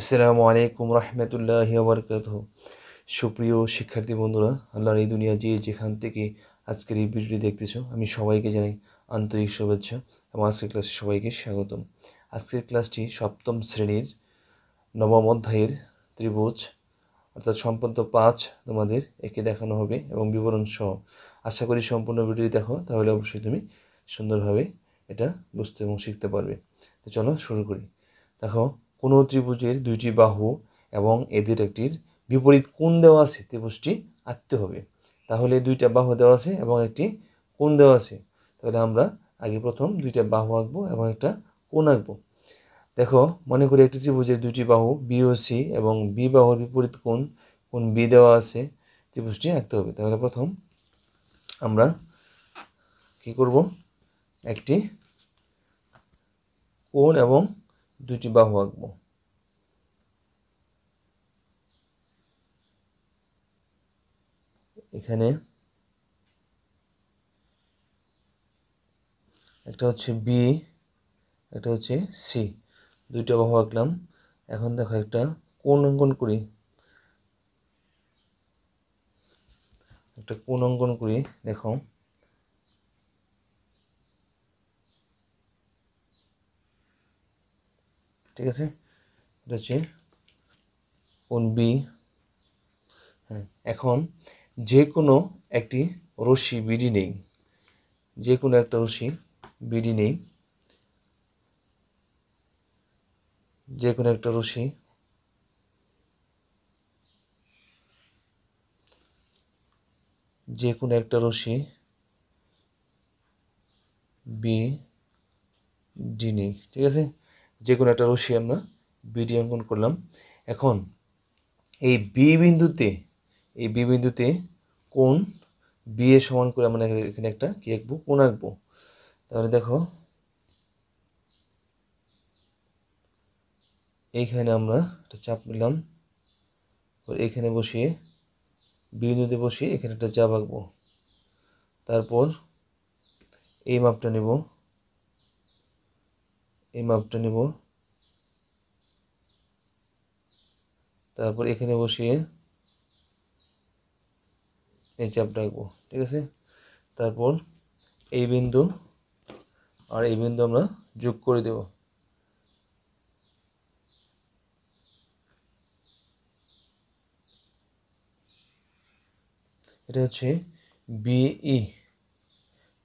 আসসালামু আলাইকুম রহমতুল্লাহ বরকাত সুপ্রিয় শিক্ষার্থী বন্ধুরা আল্লাহর এই দুনিয়া যে যেখান থেকে আজকের এই ভিডিওটি দেখতেছো আমি সবাইকে জানাই আন্তরিক শুভেচ্ছা এবং আজকের ক্লাসে সবাইকে স্বাগতম আজকের ক্লাসটি সপ্তম শ্রেণীর নবম অধ্যায়ের ত্রিভুজ অর্থাৎ সম্পন্ন পাঁচ তোমাদের একে দেখানো হবে এবং বিবরণ সহ আশা করি সম্পূর্ণ ভিডিওটি দেখো তাহলে অবশ্যই তুমি সুন্দরভাবে এটা বুঝতে এবং শিখতে পারবে তো চলো শুরু করি দেখো কোনো ত্রিভুজের দুইটি বাহু এবং এদের একটির বিপরীত কোণ দেওয়া আছে ত্রিভুজটি আঁকতে হবে তাহলে দুইটা বাহু দেওয়া আছে এবং একটি কোণ দেওয়া আছে তাহলে আমরা আগে প্রথম দুইটা বাহু আঁকবো এবং একটা কোণ আঁকবো দেখো মনে করি একটি ত্রিভুজের দুইটি বাহু বি ও সি এবং বি বাহুর বিপরীত কোণ কোন বি দেওয়া আছে ত্রিভুজটি আঁকতে হবে তাহলে প্রথম আমরা কি করব একটি কোণ এবং দুটি বাহু আঁকব এখানে একটা হচ্ছে বি একটা হচ্ছে সি দুইটা বাহু আঁকলাম এখন দেখো একটা কোন অঙ্কন করি একটা কোন অঙ্কন করি দেখো ঠিক আছে এটা হচ্ছে কোন বি হ্যাঁ এখন যে কোনো একটি রশ্মি বিডি নেই যে কোনো একটা রশ্মি বিডি নেই যে কোনো একটা রশ্মি যে কোনো একটা রশ্মি বি ডি নেই ঠিক আছে যে কোনো একটা রশি আমরা বিডি অঙ্কন করলাম এখন এই বি বিন্দুতে এই বি বিন্দুতে কোন বি এ সমান করে আমরা এখানে একটা কী আঁকবো কোন আঁকবো তাহলে দেখো এইখানে আমরা একটা চাপ নিলাম এখানে বসিয়ে বিন্দুতে বসিয়ে এখানে একটা চাপ আঁকবো তারপর এই মাপটা নেব এই মাপটা নেব তারপর এখানে বসিয়ে এই চাপ রাখবো ঠিক আছে তারপর এই বিন্দু আর এই বিন্দু আমরা যোগ করে দেব এটা হচ্ছে বিই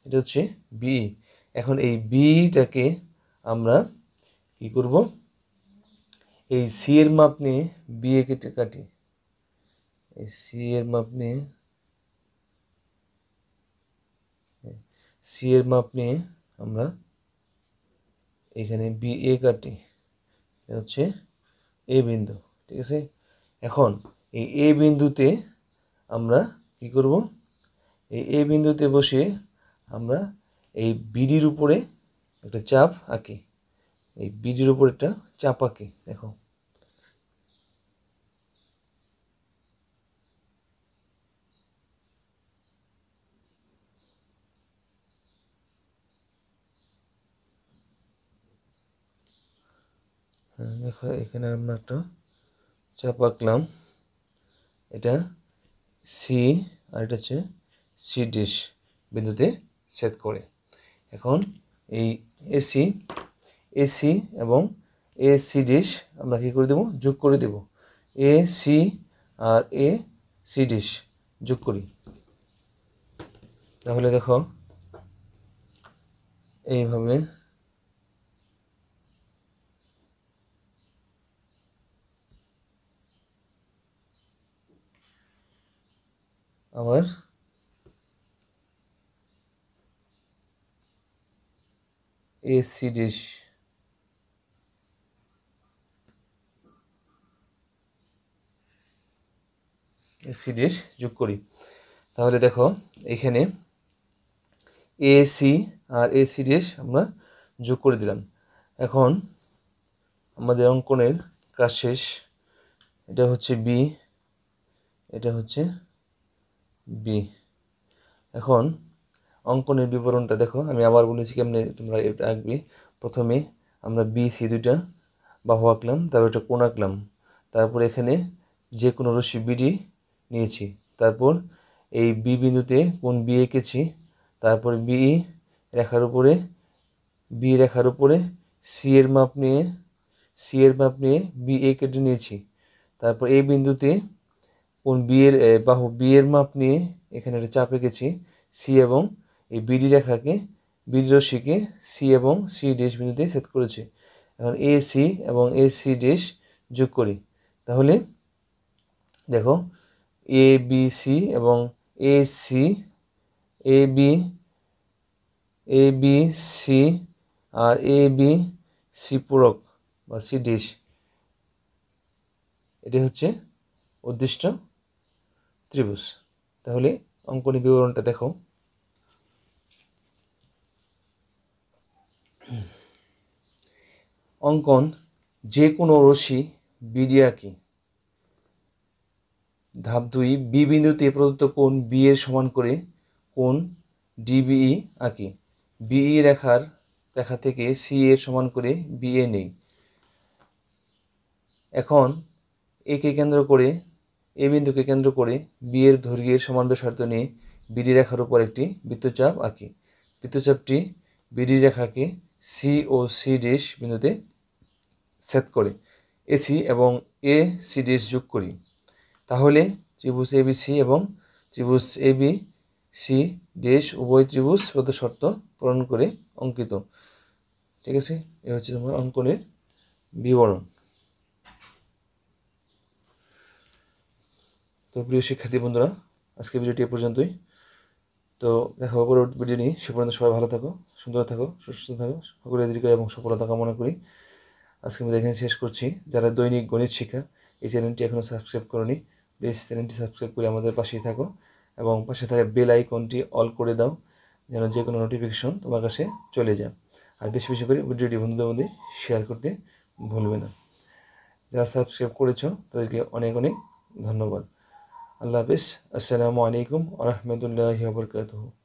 এটা হচ্ছে বিই এখন এই বিটাকে আমরা কি করব এই সি এর মাপ নিয়ে বি এ কেটে কাটি এই সি এর মাপ নিয়ে সি এর মাপ নিয়ে আমরা এখানে বি এ কাটি হচ্ছে এ বিন্দু ঠিক আছে এখন এই এ বিন্দুতে আমরা কি করব এই এ বিন্দুতে বসে আমরা এই বিডির উপরে একটা চাপ আঁকি এই বিডির উপর একটা চাপ আঁকি দেখো হ্যাঁ, দেখো এখানে আমরা একটা চাপ আঁকলাম এটা সি আর এটা হচ্ছে সি ডিশ বিন্দুতে সেট করে এখন এই এসি এসি এবং এ সি ডিশ আমরা কী করে দেবো যোগ করে দেব এ সি আর এ সি ডিশ যোগ করি তাহলে দেখো এইভাবে এসি ড্যাশ এসি ড্যাশ যোগ করি তাহলে দেখো এখানে এসি আর এসি ড্যাশ আমরা যোগ করে দিলাম এখন আমাদের অঙ্কনের কাজ শেষ এটা হচ্ছে বি এটা হচ্ছে বি এখন অঙ্কনের বিবরণটা দেখো আমি আবার বলেছি কেমনি তোমরা এটা আঁকবি প্রথমে আমরা বি সি দুইটা বাহু আঁকলাম তারপর একটা কোন আঁকলাম তারপর এখানে যে কোনো রশ্মি বিডি নিয়েছি তারপর এই বি বিন্দুতে কোন বি এঁকেছি তারপর বি e রেখার উপরে বি রেখার উপরে সি এর মাপ নিয়ে সি এর মাপ নিয়ে বি এ কেটে নিয়েছি তারপর এই বিন্দুতে কোন বি এর বাহু বি এর মাপ নিয়ে এখানে একটা চাপ এঁকেছি সি এবং এই বিডি রেখাকে বিডি রশ্মিকে সি এবং সি ডেশ দিয়ে সেট করেছি এখন এ সি এবং এ সি ডেশ যোগ করি তাহলে দেখো এ বি সি এবং A C A B A B C আর এ বি সি পূরক বা সি ডিশ এটি হচ্ছে উদ্দিষ্ট ত্রিভুজ তাহলে অঙ্কনী বিবরণটা দেখো অঙ্কন যে কোনো রশ্মি বিডিয়াকি ধাপ দুই বি বিন্দুতে প্রদত্ত কোন বি এর সমান করে কোন ডিবিই আঁকি বিই রেখার রেখা থেকে সি এর সমান করে বি এ নেই এখন একে কেন্দ্র করে এ বিন্দুকে কেন্দ্র করে বি এর দৈর্ঘ্যের সমান ব্যাসার্ধ নিয়ে বিডি রেখার উপর একটি বৃত্তচাপ আঁকি বৃত্তচাপটি বিডি রেখাকে সি ও সি ডিস বিন্দুতে ছেদ করে এসি এবং এ সিডিস যোগ করি তাহলে ত্রিভুজ এবিসি এবং ত্রিভুজ এবি সি ডেস উভয় ত্রিভুজ প্রদ শর্ত পূরণ করে অঙ্কিত ঠিক আছে এ হচ্ছে তোমার অঙ্কনের বিবরণ তো প্রিয় শিক্ষার্থী বন্ধুরা আজকে ভিডিওটি এ পর্যন্তই তো দেখা হবে পরবর্তী ভিডিও নিয়ে সে পর্যন্ত সবাই ভালো থাকো সুন্দর থাকো সুস্থ থাকো সকলের দীর্ঘ এবং সফলতা কামনা করি আজকে আমি এখানে শেষ করছি যারা দৈনিক গণিত শিক্ষা এই চ্যানেলটি এখনও সাবস্ক্রাইব করনি প্লিজ চ্যানেলটি সাবস্ক্রাইব করে আমাদের পাশেই থাকো এবং পাশে থাকা বেল আইকনটি অল করে দাও যেন যে কোনো নোটিফিকেশন তোমার কাছে চলে যায় আর বেশি বেশি করে ভিডিওটি বন্ধুদের মধ্যে শেয়ার করতে ভুলবে না যারা সাবস্ক্রাইব করেছো তাদেরকে অনেক অনেক ধন্যবাদ আল্লাহ হাফিজ আসসালামু আলাইকুম আ রহমতুল্লাহ বরকাতহ